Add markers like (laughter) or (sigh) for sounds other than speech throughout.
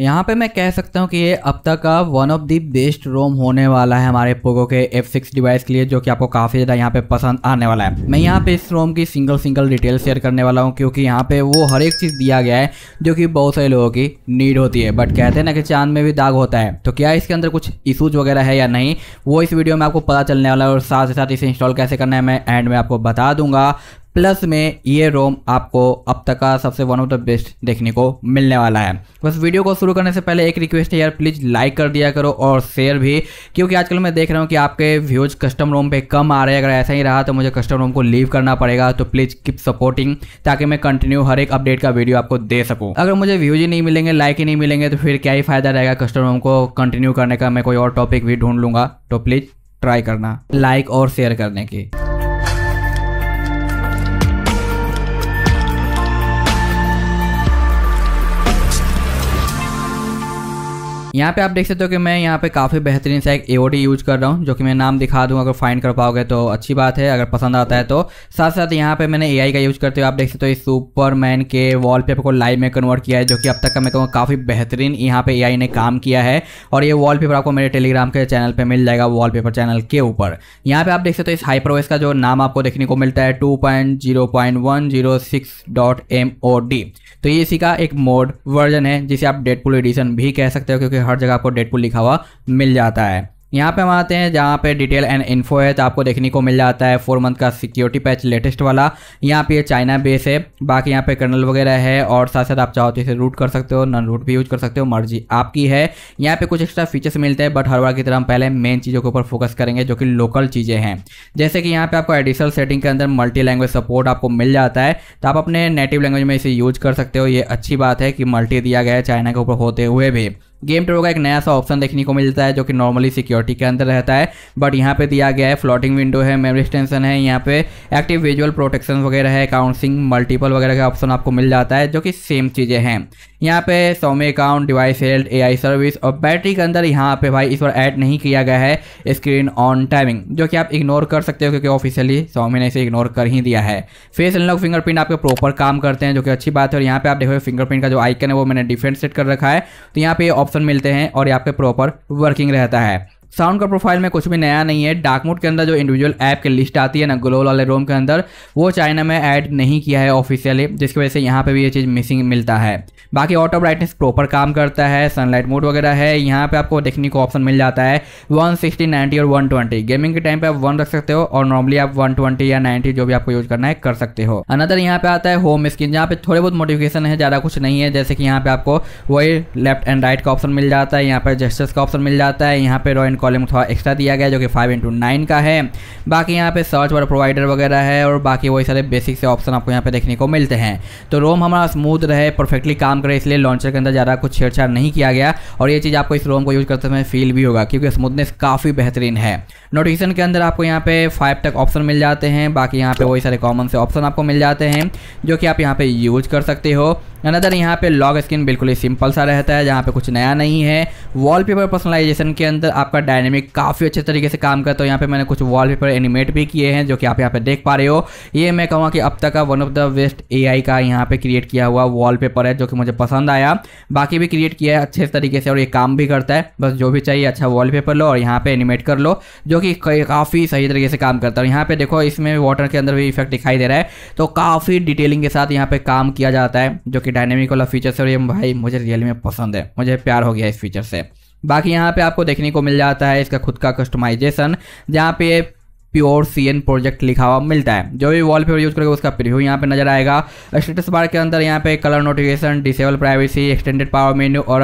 यहाँ पे मैं कह सकता हूँ कि ये अब तक का one of the best ROM होने वाला है हमारे पोगो के एफ सिक्स डिवाइस के लिए जो कि आपको काफ़ी ज़्यादा यहाँ पे पसंद आने वाला है मैं यहाँ पे इस रोम की सिंगल सिंगल डिटेल शेयर करने वाला हूँ क्योंकि यहाँ पे वो हर एक चीज़ दिया गया है जो कि बहुत सारे लोगों की नीड होती है बट कहते हैं ना कि चांद में भी दाग होता है तो क्या इसके अंदर कुछ इशूज़ वगैरह है या नहीं वो इस वीडियो में आपको पता चलने वाला है और साथ ही साथ इसे इंस्टॉल कैसे करना है मैं एंड में आपको बता दूंगा प्लस में ये रोम आपको अब तक का सबसे वन ऑफ द बेस्ट देखने को मिलने वाला है बस वीडियो को शुरू करने से पहले एक रिक्वेस्ट है यार प्लीज़ लाइक कर दिया करो और शेयर भी क्योंकि आजकल मैं देख रहा हूँ कि आपके व्यूज कस्टम रोम पे कम आ रहे हैं अगर ऐसा ही रहा तो मुझे कस्टम रोम को लीव करना पड़ेगा तो प्लीज़ कीप सपोर्टिंग ताकि मैं कंटिन्यू हर एक अपडेट का वीडियो आपको दे सकूँ अगर मुझे व्यूज ही नहीं मिलेंगे लाइक ही नहीं मिलेंगे तो फिर क्या ही फायदा रहेगा कस्टम रोम को कंटिन्यू करने का मैं कोई और टॉपिक भी ढूंढ लूंगा तो प्लीज़ ट्राई करना लाइक और शेयर करने की यहाँ पे आप देख सकते हो कि मैं यहाँ पे काफ़ी बेहतरीन सा एक एओडी यूज कर रहा हूँ जो कि मैं नाम दिखा दूँ अगर फाइंड कर पाओगे तो अच्छी बात है अगर पसंद आता है तो साथ साथ यहाँ पे मैंने एआई का यूज करते हुए आप देख सकते हो इस सुपरमैन के वॉलपेपर को लाइव में कन्वर्ट किया है जो कि अब तक का मैं कहूँगा काफ़ी बेहतरीन यहाँ पे एआई ने काम किया है और ये पेपर आपको मेरे टेलीग्राम के चैनल पर मिल जाएगा पेपर चैनल के ऊपर यहाँ पे आप देख सकते हो इस हाइपरवेस का जो नाम आपको देखने को मिलता है टू तो ये इसी का एक मोड वर्जन है जिसे आप डेडपुल एडिशन भी कह सकते हो क्योंकि हर जगह आपको डेडपुल लिखा हुआ मिल जाता है यहाँ पे हम आते हैं जहाँ पे डिटेल एंड इन्फो है तो आपको देखने को मिल जाता है फोर मंथ का सिक्योरिटी पैच लेटेस्ट वाला यहाँ पे ये चाइना बेस है बाकी यहाँ पे कर्नल वगैरह है और साथ साथ आप चाहो तो इसे रूट कर सकते हो नॉन रूट भी यूज कर सकते हो मर्जी आपकी है यहाँ पे कुछ एक्स्ट्रा फीचर्स मिलते हैं बट हर बार की तरह हम पहले मेन चीज़ों के ऊपर फोकस करेंगे जो कि लोकल चीज़ें हैं जैसे कि यहाँ पे आपको एडिशनल सेटिंग के अंदर मल्टी लैंग्वेज सपोर्ट आपको मिल जाता है तो आप अपने नेटिव लैंग्वेज में इसे यूज कर सकते हो ये अच्छी बात है कि मल्टी दिया गया है चाइना के ऊपर होते हुए भी गेम ट्रो का एक नया सा ऑप्शन देखने को मिलता है जो कि नॉर्मली सिक्योरिटी के अंदर रहता है बट यहाँ पे दिया गया है फ्लोटिंग विंडो है मेमोरी एक्सटेंशन है यहाँ पे एक्टिव विजुअल प्रोटेक्शन वगैरह है काउंसिंग मल्टीपल वगैरह का ऑप्शन आपको मिल जाता है जो कि सेम चीज़ें हैं यहाँ पे some account device A I service और बैटरी के अंदर यहाँ पे भाई इस पर ऐड नहीं किया गया है स्क्रीन ऑन टाइमिंग जो कि आप इग्नोर कर सकते हो क्योंकि ऑफिशियली सोमे ने इसे इग्नोर कर ही दिया है फेस अनलॉक फिंगरप्रिंट आपके प्रॉपर काम करते हैं जो कि अच्छी बात है और यहाँ पे आप देखो फिंगरप्रिंट का जो आइकन है वो मैंने डिफेंट सेट कर रखा है तो यहाँ पे ऑप्शन मिलते हैं और यहाँ पे प्रॉपर वर्किंग रहता है साउंड का प्रोफाइल में कुछ भी नया नहीं है डार्क मोड के अंदर जो इंडिविजुअल ऐप की लिस्ट आती है ना ग्लोबल वाले रोम के अंदर वो चाइना में ऐड नहीं किया है ऑफिशियली जिसकी वजह से यहाँ पे भी ये चीज़ मिसिंग मिलता है बाकी ऑटो ब्राइटनेस प्रॉपर काम करता है सनलाइट मोड वगैरह है यहाँ पे आपको देखने को ऑप्शन मिल जाता है वन सिक्सटी नाइन्टी और वन ट्वेंटी गेमिंग के टाइम पे आप वन रख सकते हो और नॉर्मली आप वन ट्वेंटी या नाइन्टी जो भी आपको यूज करना है कर सकते हो अनदर यहाँ पे आता है होम स्क्रीन जहाँ पे थोड़े बहुत मोटिफिकेशन है ज़्यादा कुछ नहीं है जैसे कि यहाँ पे आपको वही लेफ्ट एंड राइट का ऑप्शन मिल जाता है यहाँ पर जस्टिस का ऑप्शन मिल जाता है यहाँ पे रॉइन कॉलम थोड़ा एक्स्ट्रा दिया गया जो कि फाइव इंटू नाइन का है बाकी यहाँ पे सर्च वर्ड प्रोवाइडर वगैरह है और बाकी वही सारे बेसिक से ऑप्शन आपको यहाँ पे देखने को मिलते हैं तो रोम हमारा स्मूथ रहे परफेक्टली काम करे इसलिए लॉन्चर के अंदर ज़्यादा कुछ छेड़छाड़ नहीं किया गया और ये चीज़ आपको इस रोम को यूज़ करते समय फील भी होगा क्योंकि स्मूथनेस काफ़ी बेहतरीन है नोटिफिकेशन के अंदर आपको यहाँ पे फाइव तक ऑप्शन मिल जाते हैं बाकी यहाँ पे वही सारे कॉमन से ऑप्शन आपको मिल जाते हैं जो कि आप यहाँ पे यूज कर सकते हो अनदर यहाँ पे लॉग स्क्रीन बिल्कुल ही सिंपल सा रहता है जहाँ पे कुछ नया नहीं है वॉलपेपर पर्सनलाइजेशन के अंदर आपका डायनेमिक काफ़ी अच्छे तरीके से काम करता है यहाँ पे मैंने कुछ वॉलपेपर एनिमेट भी किए हैं जो कि आप यहाँ पे देख पा रहे हो ये मैं कहूँगा कि अब तक का वन ऑफ द बेस्ट ए का यहाँ पे क्रिएट किया हुआ वॉल है जो कि मुझे पसंद आया बाकी भी क्रिएट किया है अच्छे तरीके से और ये काम भी करता है बस जो भी चाहिए अच्छा वॉल लो और यहाँ पे एनिमेट कर लो जो कि काफ़ी सही तरीके से काम करता है यहाँ पे देखो इसमें वाटर के अंदर भी इफेक्ट दिखाई दे रहा है तो काफ़ी डिटेलिंग के साथ यहाँ पे काम किया जाता है जो कि कि डायनेमिक वाला फीचर है और ये भाई मुझे रियल में पसंद है मुझे प्यार हो गया इस फीचर से बाकी यहाँ पे आपको देखने को मिल जाता है इसका खुद का कस्टमाइजेशन जहाँ पे प्योर सी एन प्रोजेक्ट लिखा हुआ मिलता है जो भी वॉलपेपर यूज़ करेगा उसका प्रिव्यू यहाँ पे नजर आएगा स्टेटस बार के अंदर यहाँ पे colour notification disable privacy extended power menu और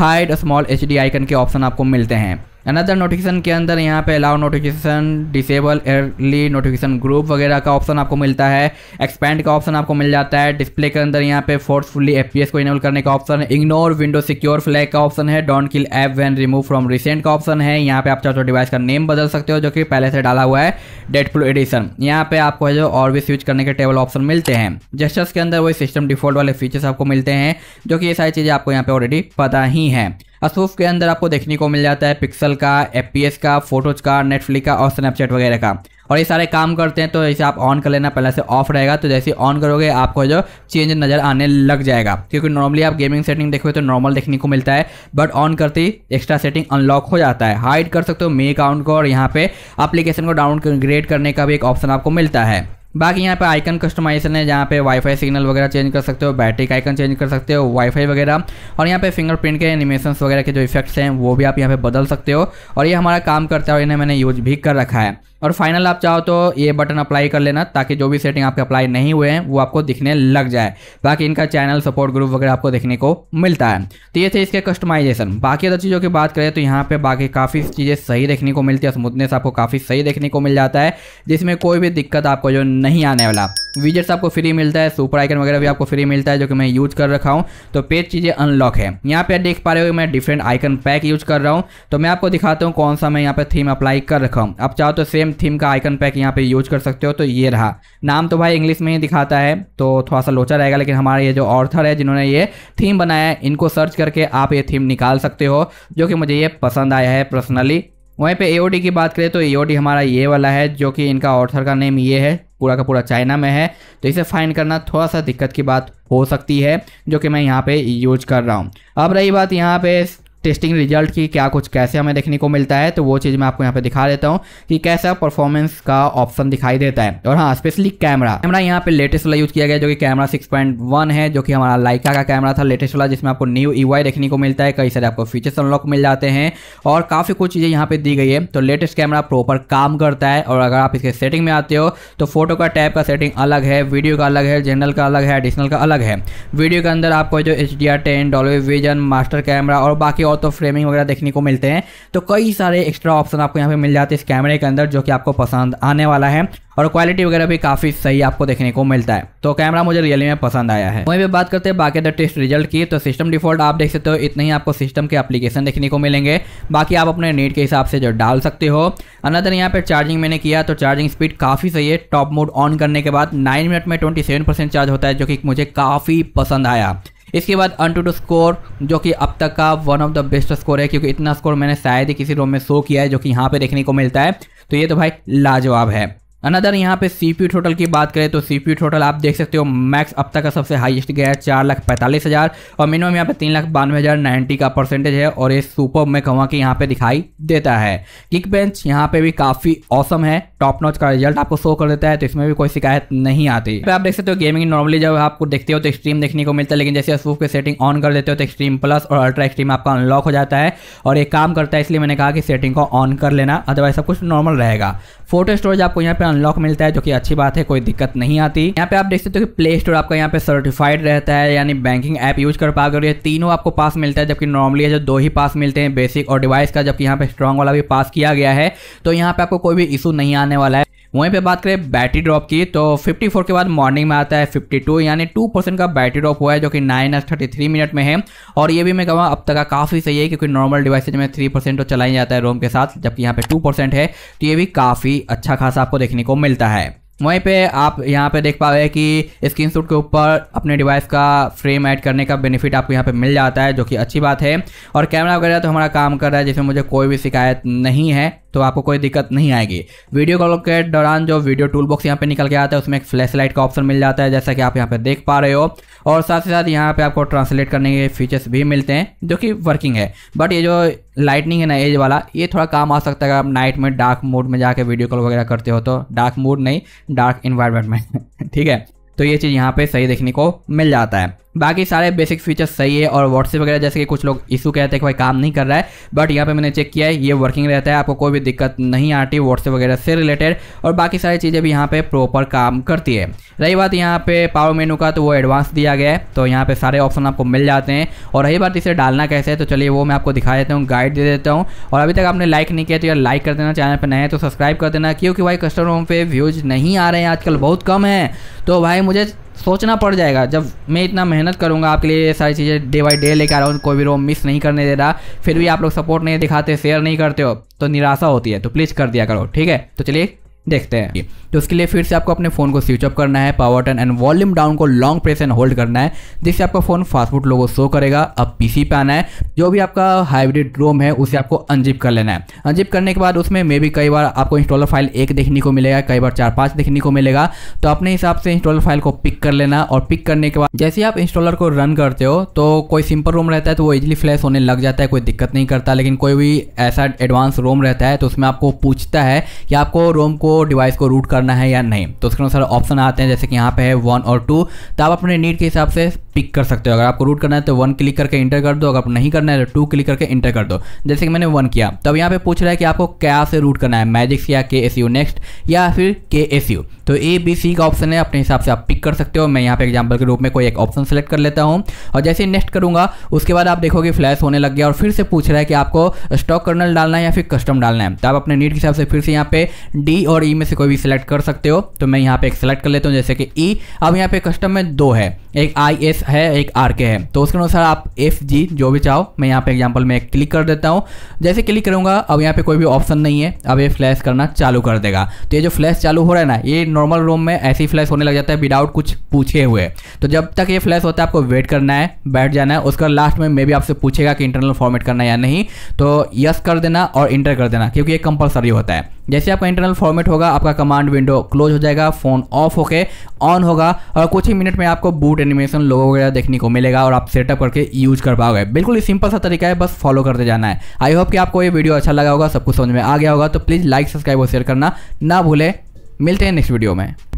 hide small H D icon के ऑप्शन आपको मिलते हैं अनदर नोटिफिकेशन के अंदर यहाँ पे allow notification disable early notification group वगैरह का ऑप्शन आपको मिलता है एक्सपेंड का ऑप्शन आपको मिल जाता है डिस्प्ले के अंदर यहाँ पे फोर्सफुली एफ को इनेबल करने का ऑप्शन है इग्नोर विंडो सिक्योर फ्लैग का ऑप्शन है don't kill app when remove from recent का ऑप्शन है यहाँ पे आप चाहो डिवाइस तो का नेम बदल सकते हो जो कि पहले से डाला हुआ है डेटफुल एडिशन यहाँ पे आपको जो और भी स्विच करने के टेबल ऑप्शन मिलते हैं जस्टर्स के अंदर वही सिस्टम डिफॉल्ट वाले फीचर्स आपको मिलते हैं जो कि ये सारी चीज़ें आपको यहाँ पे ऑलरेडी पता ही है असूफ के अंदर आपको देखने को मिल जाता है पिक्सल का एफ का फोटोज का नेटफ्लिक का और स्नैपचैट वगैरह का और ये सारे काम करते हैं तो इसे आप ऑन कर लेना पहले से ऑफ रहेगा तो जैसे ऑन करोगे आपको जो चेंज नज़र आने लग जाएगा क्योंकि नॉर्मली आप गेमिंग सेटिंग देखोगे तो नॉर्मल देखने को मिलता है बट ऑन करते ही एक्स्ट्रा सेटिंग अनलॉक हो जाता है हाइड कर सकते हो मे अकाउंट को और यहाँ पे एप्लीकेशन को डाउनग्रेड करने का भी एक ऑप्शन आपको मिलता है बाकी यहाँ पे आइकन कस्टमाइजेशन है जहाँ पे वाईफाई सिग्नल वगैरह चेंज कर सकते हो बैटरी का आइकन चेंज कर सकते हो वाईफाई वगैरह और यहाँ पे फिंगरप्रिंट के एनिमेशन वगैरह के जो इफेक्ट्स हैं वो भी आप यहाँ पे बदल सकते हो और ये हमारा काम करता है और इन्हें मैंने यूज भी कर रखा है और फाइनल आप चाहो तो ये बटन अप्लाई कर लेना ताकि जो भी सेटिंग आपके अप्लाई नहीं हुए हैं वो आपको दिखने लग जाए बाकी इनका चैनल सपोर्ट ग्रुप वगैरह आपको देखने को मिलता है तो ये थे इसके कस्टमाइजेशन बाकी अदर चीज़ों की बात करें तो यहाँ पे बाकी काफ़ी चीज़ें सही देखने को मिलती है स्मूथनेस आपको काफ़ी सही देखने को मिल जाता है जिसमें कोई भी दिक्कत आपको जो नहीं आने वाला विजेट्स आपको फ्री मिलता है सुपर आइकन वगैरह भी आपको फ्री मिलता है जो कि मैं यूज कर रखा हूँ तो पेज चीज़ें अनलॉक है यहाँ पे देख पा रहे हो मैं डिफरेंट आइकन पैक यूज कर रहा हूँ तो मैं आपको दिखाता हूँ कौन सा मैं यहाँ पे थीम अप्लाई कर रखा हूँ आप चाहो तो सेम थीम का आइकन पैक यहाँ पे यूज कर सकते हो तो ये रहा नाम तो भाई इंग्लिश में ही दिखाता है तो थोड़ा सा लोचा रहेगा लेकिन हमारे ये जो ऑर्थर है जिन्होंने ये थीम बनाया है इनको सर्च करके आप ये थीम निकाल सकते हो जो कि मुझे ये पसंद आया है पर्सनली वहीं पे एओडी की बात करें तो एओडी हमारा ये वाला है जो कि इनका ऑर्थर का नेम ये है पूरा का पूरा चाइना में है तो इसे फाइंड करना थोड़ा सा दिक्कत की बात हो सकती है जो कि मैं यहाँ पे यूज कर रहा हूँ अब रही बात यहाँ पे टेस्टिंग रिजल्ट की क्या कुछ कैसे हमें देखने को मिलता है तो वो चीज़ मैं आपको यहाँ पे दिखा देता हूँ कि कैसा परफॉर्मेंस का ऑप्शन दिखाई देता है और हाँ स्पेशली कैमरा कैमरा यहाँ पे लेटेस्ट वाला यूज़ किया गया जो कि कैमरा 6.1 है जो कि हमारा लाइका का कैमरा था लेटेस्ट वाला जिसमें आपको न्यू ई e देखने को मिलता है कई सारे आपको फीचर्स अनलॉक मिल जाते हैं और काफ़ी कुछ चीज़ें यहाँ पर दी गई है तो लेटेस्ट कैमरा प्रॉपर काम करता है और अगर आप इसके सेटिंग में आते हो तो फोटो का टैप का सेटिंग अलग है वीडियो का अलग है जनरल का अलग है एडिशनल का अलग है वीडियो के अंदर आपको जो H D R ten Dolby Vision master camera और बाकी हो तो फ्रेमिंग वगैरह देखने को मिलते हैं तो कई सारे एक्स्ट्रा ऑप्शन आपको यहाँ पे मिल जाते हैं इस कैमरे के अंदर जो कि आपको पसंद आने वाला है और क्वालिटी वगैरह भी काफ़ी सही आपको देखने को मिलता है तो कैमरा मुझे रियली में पसंद आया है वहीं पे बात करते हैं बाकी टेस्ट रिजल्ट की तो सिस्टम डिफॉल्ट आप देख सकते हो इतने ही आपको सिस्टम के एप्लीकेशन देखने को मिलेंगे बाकी आप अपने नेट के हिसाब से जो डाल सकते हो अनदर यहाँ पर चार्जिंग मैंने किया तो चार्जिंग स्पीड काफ़ी सही है टॉप मोड ऑन करने के बाद नाइन मिनट में ट्वेंटी चार्ज होता है जो कि मुझे काफ़ी पसंद आया इसके बाद अन टू टू स्कोर जो कि अब तक का one of the best score है क्योंकि इतना स्कोर मैंने शायद ही किसी रोम में शो किया है जो कि यहाँ पे देखने को मिलता है तो ये तो भाई लाजवाब है अनदर यहाँ पे सीपीयू टोटल की बात करें तो सीपीयू टोटल आप देख सकते हो मैक्स अब तक का सबसे हाईएस्ट गया है चार लाख पैंतालीस हज़ार और मिनिमम यहाँ पे तीन लाख बानवे हज़ार नाइन्टी का परसेंटेज है और ये सुपर में कहूँगा कि यहाँ पे दिखाई देता है किक बेंच यहाँ पे भी काफ़ी औसम है टॉप नॉच का रिजल्ट आपको शो कर देता है तो इसमें भी कोई शिकायत नहीं आती तो आप देख सकते हो गेमिंग नॉर्मली जब आपको देखते हो तो एक्सट्रीम देखने को मिलता है लेकिन जैसे सूफ के सेटिंग ऑन कर देते हो तो एक्सट्रीम प्लस और अल्ट्रा एक्सट्रीम आपका अनलॉक हो जाता है और ये काम करता है इसलिए मैंने कहा कि सेटिंग को ऑन कर लेना अदरवाइज सब कुछ नॉर्मल रहेगा फोटो स्टोरेज आपको यहाँ पे अनलॉक मिलता है जो कि अच्छी बात है कोई दिक्कत नहीं आती यहाँ पे आप देख सकते हो कि प्ले स्टोर आपका यहाँ पे सर्टिफाइड रहता है यानी बैंकिंग ऐप यूज कर पा कर तीनों आपको पास मिलता है जबकि नॉर्मली जो दो ही पास मिलते हैं बेसिक और डिवाइस का जबकि यहाँ पे स्ट्रॉन्ग वाला भी पास किया गया है तो यहाँ पे आपको कोई भी इशू नहीं आने वाला है वहीं पे बात करें बैटरी ड्रॉप की तो 54 के बाद मॉर्निंग में आता है 52 यानी 2 परसेंट का बैटरी ड्रॉप हुआ है जो कि नाइन थर्टी थ्री मिनट में है और ये भी मैं कहूँगा अब तक का काफ़ी सही है क्योंकि नॉर्मल डिवाइसेज में थ्री परसेंट तो चलाया जाता है रोम के साथ जबकि यहाँ पे टू परसेंट है तो ये भी काफ़ी अच्छा खासा आपको देखने को मिलता है वहीं पे आप यहाँ पे देख पा रहे हैं कि स्क्रीन शूट के ऊपर अपने डिवाइस का फ्रेम ऐड करने का बेनिफिट आपको यहाँ पे मिल जाता है जो कि अच्छी बात है और कैमरा वगैरह तो हमारा काम कर रहा है जिसमें मुझे कोई भी शिकायत नहीं है तो आपको कोई दिक्कत नहीं आएगी वीडियो कॉल के दौरान जो वीडियो टूल बॉक्स यहाँ पे निकल के आता है उसमें एक फ्लैश लाइट का ऑप्शन मिल जाता है जैसा कि आप यहाँ पे देख पा रहे हो और साथ ही साथ यहाँ पे आपको ट्रांसलेट करने के फीचर्स भी मिलते हैं जो कि वर्किंग है बट ये जो लाइटनिंग है ना एज वाला ये थोड़ा काम आ सकता है अगर आप नाइट में डार्क मूड में जाकर वीडियो कॉल वगैरह करते हो तो डार्क मूड नहीं डार्क इन्वायरमेंट में (laughs) ठीक है तो ये चीज़ यहाँ पे सही देखने को मिल जाता है बाकी सारे बेसिक फीचर्स सही है और व्हाट्सएप वगैरह जैसे कि कुछ लोग इशू कहते हैं कि भाई काम नहीं कर रहा है बट यहाँ पे मैंने चेक किया है ये वर्किंग रहता है आपको कोई भी दिक्कत नहीं आती व्हाट्सएप वगैरह से रिलेटेड और बाकी सारी चीज़ें भी यहाँ पे प्रॉपर काम करती है रही बात यहाँ पे पावर मेनू का तो वो एडवांस दिया गया है तो यहाँ पर सारे ऑप्शन आपको मिल जाते हैं और रही बात इसे डालना कैसे है तो चलिए वो मैं आपको दिखा देता हूँ गाइड दे देता हूँ और अभी तक आपने लाइक नहीं किया तो यार लाइक कर देना चैनल पर नए तो सब्सक्राइब कर देना क्योंकि भाई कस्टमर होम पे व्यूज़ नहीं आ रहे हैं आजकल बहुत कम है तो भाई मुझे सोचना पड़ जाएगा जब मैं इतना मेहनत करूँगा आपके लिए ये सारी चीज़ें डे बाई डे लेकर आ रहा हूँ कोई भी रो मिस नहीं करने दे रहा फिर भी आप लोग सपोर्ट नहीं दिखाते शेयर नहीं करते हो तो निराशा होती है तो प्लीज़ कर दिया करो ठीक है तो चलिए देखते हैं तो उसके लिए फिर से आपको अपने फ़ोन को स्विच ऑफ करना है power turn and volume down को लॉन्ग प्रेस एंड होल्ड करना है जिससे आपका फ़ोन फास्टफूड लोगो शो करेगा अब पीसी पे आना है जो भी आपका हाइब्रिड रोम है उसे आपको अनजिप कर लेना है अनजिप करने के बाद उसमें मे भी कई बार आपको इंस्टॉलर फाइल एक देखने को मिलेगा कई बार चार पांच देखने को मिलेगा तो अपने हिसाब से इंस्टॉलर फाइल को पिक कर लेना और पिक करने के बाद जैसे आप इंस्टॉलर को रन करते हो तो कोई सिंपल रोम रहता है तो वो इजिली फ्लैश होने लग जाता है कोई दिक्कत नहीं करता लेकिन कोई भी ऐसा एडवांस रोम रहता है तो उसमें आपको पूछता है कि आपको रोम को डिवाइस को रूट करना है या नहीं तो उसके अनुसार ऑप्शन आते हैं जैसे कि यहाँ पे है वन और टू तो आप अपने नीड के हिसाब से पिक कर सकते हो अगर आपको रूट करना है तो वन क्लिक करके इंटर कर दो अगर आप नहीं करना है तो टू क्लिक करके इंटर कर दो जैसे कि मैंने वन किया तो अब यहाँ पे पूछ रहा है कि आपको क्या से रूट करना है मैजिक्स या के एस यू नेक्स्ट या फिर के एस यू तो ए बी सी का ऑप्शन है अपने हिसाब से आप पिक कर सकते हो मैं यहाँ पे एग्जाम्पल के रूप में कोई एक ऑप्शन सेलेक्ट कर लेता हूँ और जैसे नेक्स्ट करूँगा उसके बाद आप देखोगे फ्लैश होने लग गया और फिर से पूछ रहा है कि आपको स्टॉक कर्नल डालना है या फिर कस्टम डालना है तो आप अपने नीड के हिसाब से फिर से यहाँ पे डी और ई e में से कोई भी सिलेक्ट कर सकते हो तो मैं यहाँ पे एक सेलेक्ट कर लेता हूँ जैसे कि ई e। अब यहाँ पे कस्टम में दो है एक आई एस है एक आर के है तो उसके अनुसार आप एफ जी जो भी चाहो मैं यहाँ पे एग्जाम्पल में क्लिक कर देता हूँ जैसे क्लिक करूंगा अब यहाँ पे कोई भी ऑप्शन नहीं है अब ये फ्लैश करना चालू कर देगा तो ये जो फ्लैश चालू हो रहा है ना ये नॉर्मल रूम में ऐसे ही फ्लैश होने लग जाता है विदाउट कुछ पूछे हुए तो जब तक ये फ्लैश होता है आपको वेट करना है बैठ जाना है उसका लास्ट में मे भी आपसे पूछेगा कि इंटरनल फॉर्मेट करना है या नहीं तो यस कर देना और इंटर कर देना क्योंकि ये कंपलसरी होता है जैसे आपका इंटरनल फॉर्मेट होगा आपका कमांड विंडो क्लोज हो जाएगा फ़ोन ऑफ होके ऑन होगा और कुछ ही मिनट में आपको बूट एनिमेशन लोगो वगैरह देखने को मिलेगा और आप सेटअप करके यूज कर पाओगे बिल्कुल ही सिंपल सा तरीका है बस फॉलो करते जाना है आई होप कि आपको ये वीडियो अच्छा लगा होगा सब कुछ समझ में आ गया होगा तो प्लीज़ लाइक सब्सक्राइब और शेयर करना ना भूले मिलते हैं नेक्स्ट वीडियो में